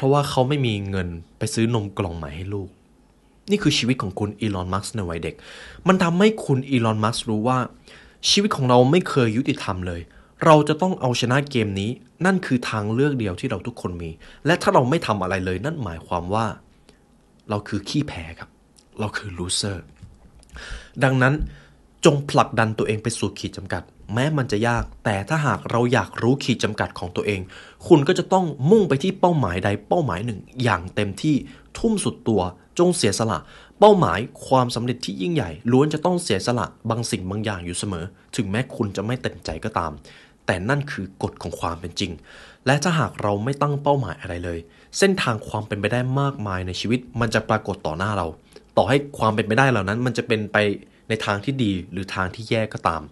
เพราะว่าเขาไม่มีเงินไปซื้อนมกล่องใหม่ให้ลูก นี่คือชีวิตของคุณอีลอนมัสในวัยเด็ก มันทำให้คุณอีลอนมัสรู้ว่า ชีวิตของเราไม่เคยยุติธรรมเลย เราจะต้องเอาชนะเกมนี้ นั่นคือทางเลือกเดียวที่เราทุกคนมี และถ้าเราไม่ทำอะไรเลยนั่นหมายความว่า เราคือขี้แพ้ครับ เราคือลูเซอร์ ดังนั้นจงผลักดันตัวเองไปสู่ขีดจำกัดแม้มันจะยาก แต่ถ้าหากเราอยากรู้ขีดจำกัดของตัวเอง คุณก็จะต้องมุ่งไปที่เป้าหมายใดเป้าหมายหนึ่งอย่างเต็มที่ทุ่มสุดตัว จงเสียสละ เป้าหมายความสำเร็จที่ยิ่งใหญ่ ล้วนจะต้องเสียสละบางสิ่งบางอย่างอยู่เสมอ ถึงแม้คุณจะไม่เต็มใจก็ตาม แต่นั่นคือกฎของความเป็นจริง และถ้าหากเราไม่ตั้งเป้าหมายอะไรเลย เส้นทางความเป็นไปได้มากมายในชีวิต มันจะปรากฏต่อหน้าเรา ต่อให้ความเป็นไปได้เหล่านั้นมันจะเป็นไปในทางที่ดีหรือทางที่แย่ก็ตาม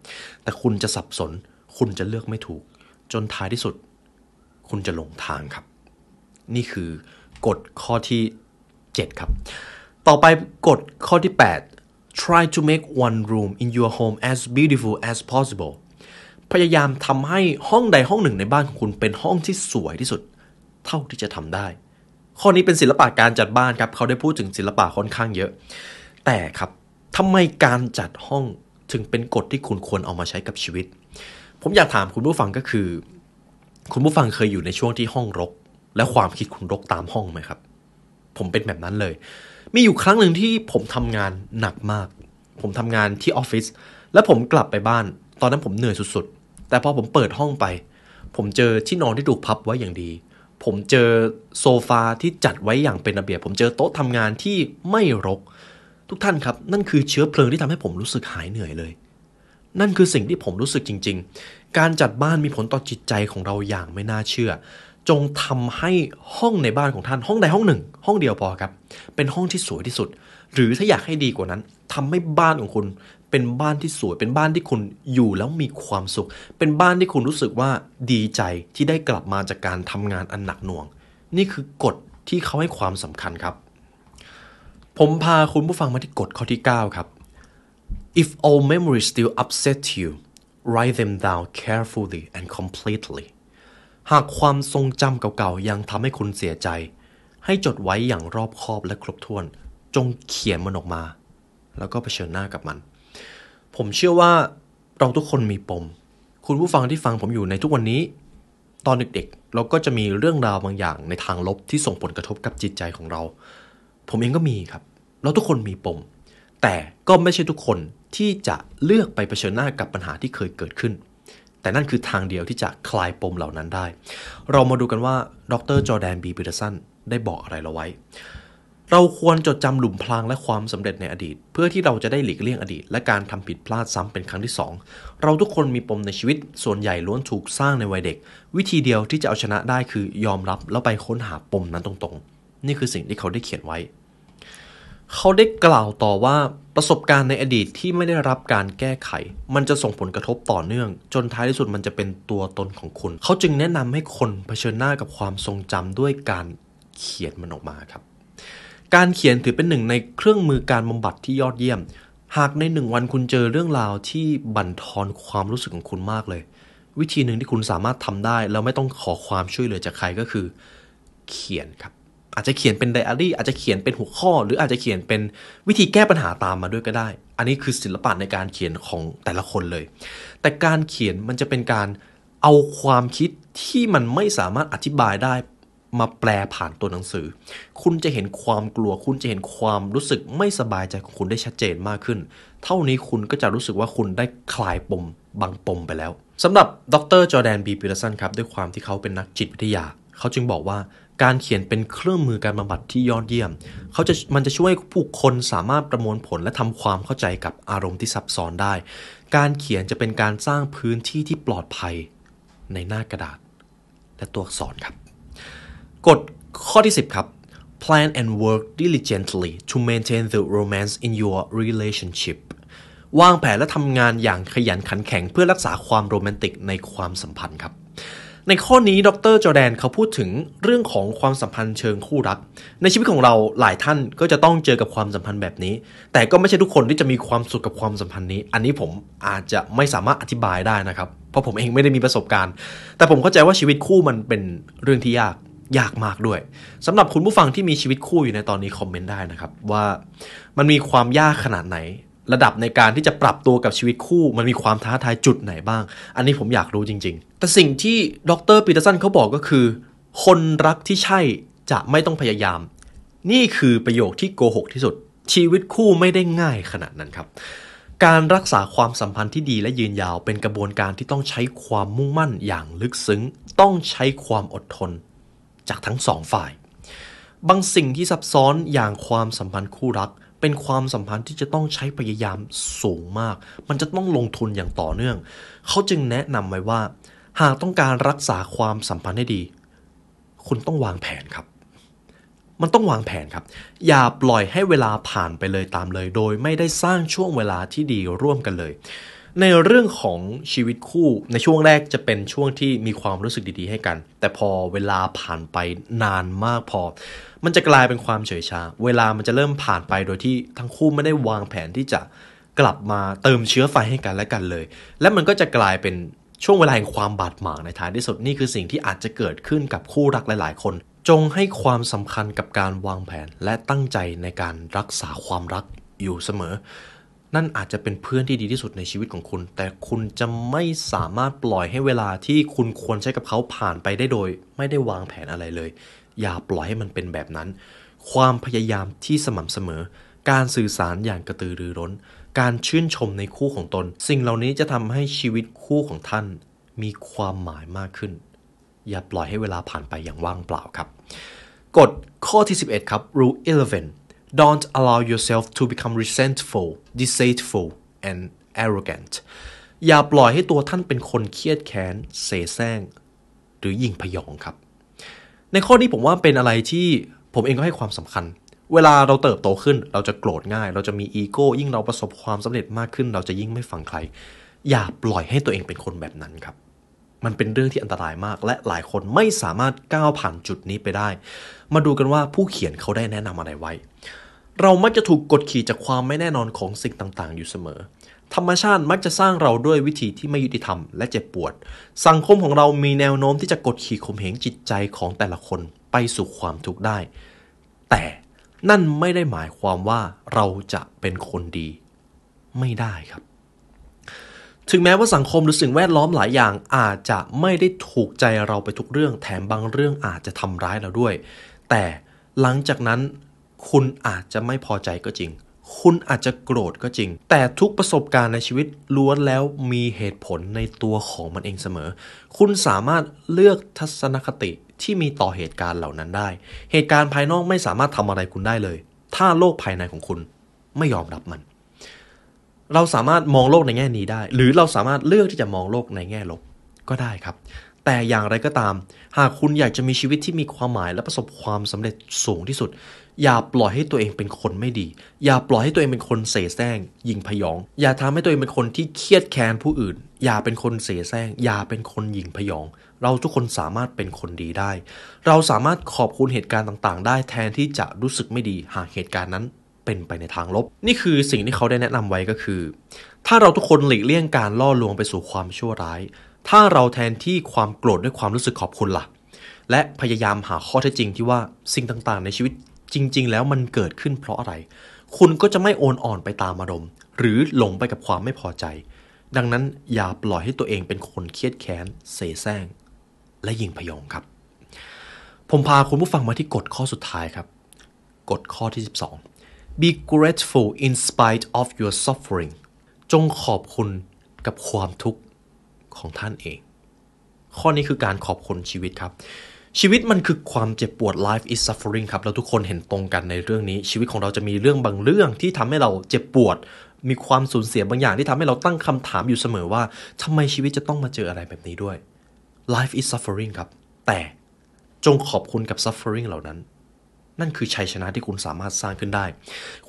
แต่คุณจะสับสน คุณจะเลือกไม่ถูก จนท้ายที่สุด คุณจะหลงทางครับ นี่คือกฎข้อที่ 7 ครับ ต่อไปกฎข้อที่ 8 try to make one room in your home as beautiful as possible พยายามทำให้ห้องใดห้องหนึ่งในบ้านของคุณเป็นห้องที่สวยที่สุด เท่าที่จะทำได้ ข้อนี้เป็นศิลปะการจัดบ้านครับ เขาได้พูดถึงศิลปะค่อนข้างเยอะ แต่ครับทำไมการจัดห้องถึงเป็นกฎที่คุณควรเอามาใช้กับชีวิต ผมอยากถามคุณผู้ฟังก็คือ คุณผู้ฟังเคยอยู่ในช่วงที่ห้องรก และความคิดคุณรกตามห้องไหมครับ ผมเป็นแบบนั้นเลย มีอยู่ครั้งหนึ่งที่ผมทำงานหนักมาก ผมทำงานที่ออฟฟิศและผมกลับไปบ้าน ตอนนั้นผมเหนื่อยสุดๆ แต่พอผมเปิดห้องไป ผมเจอที่นอนที่ถูกพับไว้อย่างดี ผมเจอโซฟาที่จัดไว้อย่างเป็นระเบียบผมเจอโต๊ะทำงานที่ไม่รกทุกท่านครับนั่นคือเชื้อเพลิงที่ทำให้ผมรู้สึกหายเหนื่อยเลย นั่นคือสิ่งที่ผมรู้สึกจริง ๆ การจัดบ้านมีผลต่อจิตใจของเราอย่างไม่น่าเชื่อ จงทำให้ห้องในบ้านของท่านห้องใดห้องหนึ่ง ห้องเดียวพอครับ เป็นห้องที่สวยที่สุด หรือถ้าอยากให้ดีกว่านั้น ทำให้บ้านของคุณ เป็นบ้านที่สวย เป็นบ้านที่คุณอยู่แล้วมีความสุข เป็นบ้านที่คุณรู้สึกว่าดีใจที่ได้กลับมาจากการทำงานอันหนักหน่วง นี่คือกฎที่เขาให้ความสำคัญครับผมพาคุณผู้ฟังมาที่กฎข้อที่ 9 ครับ if all memories still upset you write them down carefully and completely หากความทรงจำเก่าๆ ยังทำให้คุณเสียใจ ให้จดไว้อย่างรอบคอบและครบถ้วน จงเขียนมันออกมา แล้วก็เผชิญหน้ากับมัน ผมเชื่อว่าเราทุกคนมีปม คุณผู้ฟังที่ฟังผมอยู่ในทุกวันนี้ ตอนเด็กๆ เราก็จะมีเรื่องราวบางอย่างในทางลบที่ส่งผลกระทบกับจิตใจของเราผมเองก็มีครับ เราทุกคนมีปม แต่ก็ไม่ใช่ทุกคนที่จะเลือกไปเผชิญหน้ากับปัญหาที่เคยเกิดขึ้น แต่นั่นคือทางเดียวที่จะคลายปมเหล่านั้นได้ เรามาดูกันว่า ดรจอแดนบีบิเดสันได้บอกอะไรเราไว้ เราควรจดจำหลุมพรางและความสำเร็จในอดีต เพื่อที่เราจะได้หลีกเลี่ยงอดีตและการทำผิดพลาดซ้ำเป็นครั้งที่ 2 เราทุกคนมีปมในชีวิต ส่วนใหญ่ล้วนถูกสร้างในวัยเด็ก วิธีเดียวที่จะเอาชนะได้คือยอมรับแล้วไปค้นหาปมนั้นตรง ๆนี่คือสิ่งที่เขาได้เขียนไว้ เขาได้กล่าวต่อว่าประสบการณ์ในอดีตที่ไม่ได้รับการแก้ไข มันจะส่งผลกระทบต่อเนื่อง จนท้ายที่สุดมันจะเป็นตัวตนของคุณ เขาจึงแนะนำให้คนเผชิญหน้ากับความทรงจำด้วยการเขียนมันออกมาครับ การเขียนถือเป็นหนึ่งในเครื่องมือการบำบัดที่ยอดเยี่ยม หากในหนึ่งวันคุณเจอเรื่องราวที่บั่นทอนความรู้สึกของคุณมากเลย วิธีหนึ่งที่คุณสามารถทำได้ แล้วไม่ต้องขอความช่วยเหลือจากใคร ก็คือเขียนครับอาจจะเขียนเป็นไดอารี่อาจจะเขียนเป็นหัวข้อ หรืออาจจะเขียนเป็นวิธีแก้ปัญหาตามมาด้วยก็ได้ อันนี้คือศิลปะในการเขียนของแต่ละคนเลย แต่การเขียนมันจะเป็นการเอาความคิดที่มันไม่สามารถอธิบายได้มาแปลผ่านตัวหนังสือ คุณจะเห็นความกลัวคุณจะเห็นความรู้สึกไม่สบายใจของคุณได้ชัดเจนมากขึ้น เท่านี้คุณก็จะรู้สึกว่าคุณได้คลายปม บางปมไปแล้วสำหรับดรจอแดนบีปิลสันครับด้วยความที่เขาเป็นนักจิตวิทยา เขาจึงบอกว่าการเขียนเป็นเครื่องมือการบำบัดที่ยอดเยี่ยมเขาจะมันจะช่วยผู้คนสามารถประมวลผลและทำความเข้าใจกับอารมณ์ที่ซับซ้อนได้ การเขียนจะเป็นการสร้างพื้นที่ที่ปลอดภัยในหน้ากระดาษ และตัวอักษรครับกฎข้อที่ 10 ครับ plan and work diligently to maintain the romance in your relationship วางแผนและทำงานอย่างขยันขันแข็งเพื่อรักษาความโรแมนติกในความสัมพันธ์ครับในข้อนี้ดรจอแดนเขาพูดถึงเรื่องของความสัมพันธ์เชิงคู่รัก ในชีวิตของเราหลายท่านก็จะต้องเจอกับความสัมพันธ์แบบนี้ แต่ก็ไม่ใช่ทุกคนที่จะมีความสุขกับความสัมพันธ์นี้ อันนี้ผมอาจจะไม่สามารถอธิบายได้นะครับ เพราะผมเองไม่ได้มีประสบการณ์ แต่ผมเข้าใจว่าชีวิตคู่มันเป็นเรื่องที่ยากยากมากด้วย สำหรับคุณผู้ฟังที่มีชีวิตคู่อยู่ในตอนนี้คอมเมนต์ได้นะครับ ว่ามันมีความยากขนาดไหนระดับในการที่จะปรับตัวกับชีวิตคู่มันมีความท้าทายจุดไหนบ้าง อันนี้ผมอยากรู้จริง ๆ แต่สิ่งที่ดรปีเตอร์สันเขาบอกก็คือคนรักที่ใช่จะไม่ต้องพยายาม นี่คือประโยคที่โกหกที่สุด ชีวิตคู่ไม่ได้ง่ายขนาดนั้นครับ การรักษาความสัมพันธ์ที่ดีและยืนยาวเป็นกระบวนการที่ต้องใช้ความมุ่งมั่นอย่างลึกซึ้ง ต้องใช้ความอดทน จากทั้งสองฝ่ายบางสิ่งที่ซับซ้อนอย่างความสัมพันธ์คู่รักเป็นความสัมพันธ์ที่จะต้องใช้พยายามสูงมาก มันจะต้องลงทุนอย่างต่อเนื่อง เขาจึงแนะนำไว้ว่า หากต้องการรักษาความสัมพันธ์ให้ดี คุณต้องวางแผนครับ มันต้องวางแผนครับ อย่าปล่อยให้เวลาผ่านไปเลยตามเลย โดยไม่ได้สร้างช่วงเวลาที่ดีร่วมกันเลยในเรื่องของชีวิตคู่ในช่วงแรกจะเป็นช่วงที่มีความรู้สึกดีๆให้กัน แต่พอเวลาผ่านไปนานมากพอ มันจะกลายเป็นความเฉยชา เวลามันจะเริ่มผ่านไปโดยที่ทั้งคู่ไม่ได้วางแผนที่จะกลับมาเติมเชื้อไฟให้กันและกันเลย และมันก็จะกลายเป็นช่วงเวลาแห่งความบาดหมางในท้ายที่สุดนี่คือสิ่งที่อาจจะเกิดขึ้นกับคู่รักหลาย ๆ คน จงให้ความสำคัญกับการวางแผนและตั้งใจในการรักษาความรักอยู่เสมอนั่นอาจจะเป็นเพื่อนที่ดีที่สุดในชีวิตของคุณ แต่คุณจะไม่สามารถปล่อยให้เวลาที่คุณควรใช้กับเขาผ่านไปได้โดย ไม่ได้วางแผนอะไรเลย อย่าปล่อยให้มันเป็นแบบนั้น ความพยายามที่สม่ำเสมอ การสื่อสารอย่างกระตือรือร้น การชื่นชมในคู่ของตน สิ่งเหล่านี้จะทำให้ชีวิตคู่ของท่าน มีความหมายมากขึ้น อย่าปล่อยให้เวลาผ่านไปอย่างว่างเปล่าครับกฎข้อที่ 11 ครับ rule 11 Don't allow yourself to become resentful, deceitful, and arrogant. อย่าปล่อยให้ตัวท่านเป็นคนเครียดแค้น เสแสร้งหรือยิ่งพยองครับ ในข้อนี้ผมว่าเป็นอะไรที่ผมเองก็ให้ความสำคัญ เวลาเราเติบโตขึ้น เราจะโกรธง่าย เราจะมีอีโก้ยิ่งเราประสบความสำเร็จมากขึ้น เราจะยิ่งไม่ฟังใคร อย่าปล่อยให้ตัวเองเป็นคนแบบนั้นครับมันเป็นเรื่องที่อันตรายมากและหลายคนไม่สามารถก้าวผ่านจุดนี้ไปได้ มาดูกันว่าผู้เขียนเขาได้แนะนำอะไรไว้ เรามักจะถูกกดขี่จากความไม่แน่นอนของสิ่งต่าง ๆ อยู่เสมอ ธรรมชาติมักจะสร้างเราด้วยวิธีที่ไม่ยุติธรรมและเจ็บปวด สังคมของเรามีแนวโน้มที่จะกดขี่ข่มเหงจิตใจของแต่ละคนไปสู่ความทุกข์ได้ แต่นั่นไม่ได้หมายความว่าเราจะเป็นคนดีไม่ได้ครับถึงแม้ว่าสังคมหรือสิ่งแวดล้อมหลายอย่างอาจจะไม่ได้ถูกใจเราไปทุกเรื่อง แถมบางเรื่องอาจจะทำร้ายเราด้วย แต่หลังจากนั้นคุณอาจจะไม่พอใจก็จริง คุณอาจจะโกรธก็จริง แต่ทุกประสบการณ์ในชีวิตล้วนแล้วมีเหตุผลในตัวของมันเองเสมอ คุณสามารถเลือกทัศนคติที่มีต่อเหตุการณ์เหล่านั้นได้ เหตุการณ์ภายนอกไม่สามารถทำอะไรคุณได้เลย ถ้าโลกภายในของคุณไม่ยอมรับมันเราสามารถมองโลกในแง่นี้ได้ หรือเราสามารถเลือกที่จะมองโลกในแง่ลบก็ได้ครับ แต่อย่างไรก็ตาม หากคุณอยากจะมีชีวิตที่มีความหมายและประสบความสำเร็จสูงที่สุด อย่าปล่อยให้ตัวเองเป็นคนไม่ดี อย่าปล่อยให้ตัวเองเป็นคนเสแสร้งยิงพยอง อย่าทำให้ตัวเองเป็นคนที่เครียดแค้นผู้อื่น อย่าเป็นคนเสแสร้ง อย่าเป็นคนยิงพยอง เราทุกคนสามารถเป็นคนดีได้ เราสามารถขอบคุณเหตุการณ์ต่าง ๆ ได้ แทนที่จะรู้สึกไม่ดี หากเหตุการณ์นั้นเป็น ไปในทางลบ นี่คือสิ่งที่เขาได้แนะนำไว้ก็คือ ถ้าเรา ทุก คนหลีกเลี่ยงการล่อ ลวงไปสู่ความชั่วร้าย ถ้าเราแทนที่ความ โกรธด้วยความรู้สึกขอบคุณละ่ะ และพยายาม หาข้อเท็จจริงที่ว่าสิ่งต่างๆ ในชีวิตจริง ๆ แล้วมันเกิดขึ้น เพราะอะไร คุณก็จะไม่โอนอ่อนไปตามอารมณ์หรือหลงไปกับความไม่พอใจ ดังนั้นอย่าปล่อยให้ตัวเองเป็นคนเครียดแค้นเสแสร้งและยิงพยองครับ ผมพาคุณผู้ฟังมาที่กฎข้อสุดท้ายครับกฎข้อที่ 12 be grateful in spite of your suffering จงขอบคุณกับความทุกข์ของท่านเอง ข้อนี้คือการขอบคุณชีวิตครับ ชีวิตมันคือความเจ็บปวด life is suffering ครับ เราทุกคนเห็นตรงกันในเรื่องนี้ ชีวิตของเราจะมีเรื่องบางเรื่องที่ทำให้เราเจ็บปวด มีความสูญเสียบางอย่าง ที่ทำให้เราตั้งคำถามอยู่เสมอว่าทำไมชีวิตจะต้องมาเจออะไรแบบนี้ด้วย life is suffering ครับ แต่จงขอบคุณกับ suffering เหล่านั้นนั่นคือชัยชนะที่คุณสามารถสร้างขึ้นได้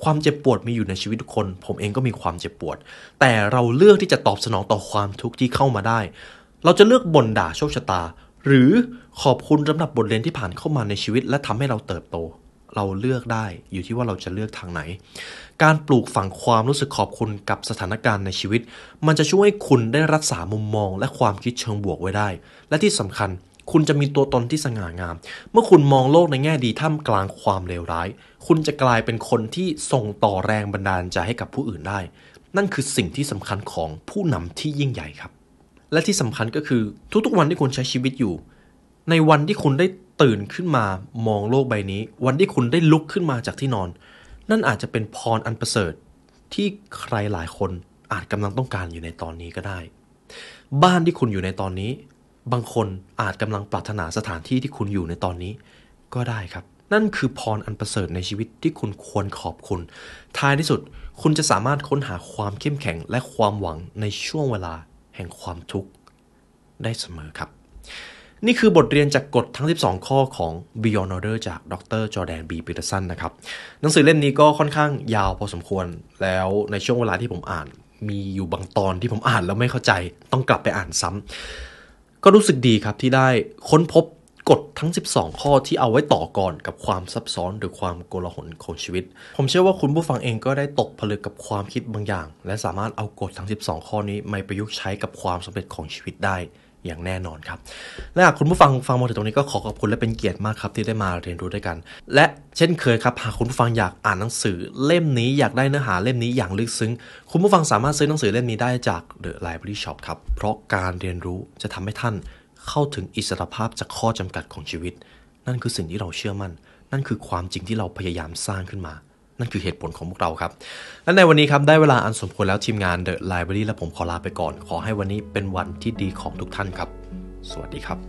ความเจ็บปวดมีอยู่ในชีวิตทุกคน ผมเองก็มีความเจ็บปวด แต่เราเลือกที่จะตอบสนองต่อความทุกข์ที่เข้ามาได้ เราจะเลือกบ่นด่าโชคชะตา หรือขอบคุณสำหรับบทเรียนที่ผ่านเข้ามาในชีวิต และทำให้เราเติบโต เราเลือกได้อยู่ที่ว่าเราจะเลือกทางไหน การปลูกฝังความรู้สึกขอบคุณกับสถานการณ์ในชีวิต มันจะช่วยให้คุณได้รักษามุมมอง และความคิดเชิงบวกไว้ได้ และที่สำคัญคุณจะมีตัวตนที่สง่างาม เมื่อคุณมองโลกในแง่ดีท่ามกลางความเลวร้าย คุณจะกลายเป็นคนที่ส่งต่อแรงบันดาลใจให้กับผู้อื่นได้ นั่นคือสิ่งที่สำคัญของผู้นำที่ยิ่งใหญ่ครับ และที่สำคัญก็คือทุกๆ วันที่คุณใช้ชีวิตอยู่ ในวันที่คุณได้ตื่นขึ้นมามองโลกใบนี้ วันที่คุณได้ลุกขึ้นมาจากที่นอน นั่นอาจจะเป็นพรอันประเสริฐ ที่ใครหลายคนอาจกำลังต้องการอยู่ในตอนนี้ก็ได้ บ้านที่คุณอยู่ในตอนนี้บางคนอาจกำลังปรารถนาสถานที่ที่คุณอยู่ในตอนนี้ก็ได้ครับ นั่นคือพรอันประเสริฐในชีวิตที่คุณควรขอบคุณ ท้ายที่สุดคุณจะสามารถค้นหาความเข้มแข็งและความหวังในช่วงเวลาแห่งความทุกข์ได้เสมอครับ นี่คือบทเรียนจากกฎทั้ง 12 ข้อของ Beyond Order จากดรจอแดนบีปีเตอร์สันนะครับหนังสือเล่มนี้ก็ค่อนข้างยาวพอสมควร แล้วในช่วงเวลาที่ผมอ่าน มีอยู่บางตอนที่ผมอ่านแล้วไม่เข้าใจ ต้องกลับไปอ่านซ้ำก็รู้สึกดีครับที่ได้ค้นพบกฎทั้ง 12 ข้อที่เอาไว้ต่อก่อนกับความซับซ้อนหรือความโกลาหลของชีวิต ผมเชื่อว่าคุณผู้ฟังเองก็ได้ตกผลึกกับความคิดบางอย่าง และสามารถเอากฎทั้ง 12 ข้อนี้มาประยุกต์ใช้กับความสำเร็จของชีวิตได้อย่างแน่นอนครับ และหากคุณผู้ฟังฟังมาถึงตรงนี้ก็ขอขอบคุณและเป็นเกียรติมากครับ ที่ได้มาเรียนรู้ด้วยกัน และเช่นเคยครับ หากคุณผู้ฟังอยากอ่านหนังสือเล่มนี้อยากได้เนื้อหาเล่มนี้อย่างลึกซึ้ง คุณผู้ฟังสามารถซื้อหนังสือเล่มนี้ได้จาก The Library Shop ครับ เพราะการเรียนรู้จะทำให้ท่าน เข้าถึงอิสรภาพจากข้อจำกัดของชีวิต นั่นคือสิ่งที่เราเชื่อมั่นนั่นคือความจริงที่เราพยายามสร้างขึ้นมานั่นคือเหตุผลของพวกเราครับ และในวันนี้ครับ ได้เวลาอันสมควรแล้วทีมงานเดอะไลบรารีและผมขอลาไปก่อน ขอให้วันนี้เป็นวันที่ดีของทุกท่านครับ สวัสดีครับ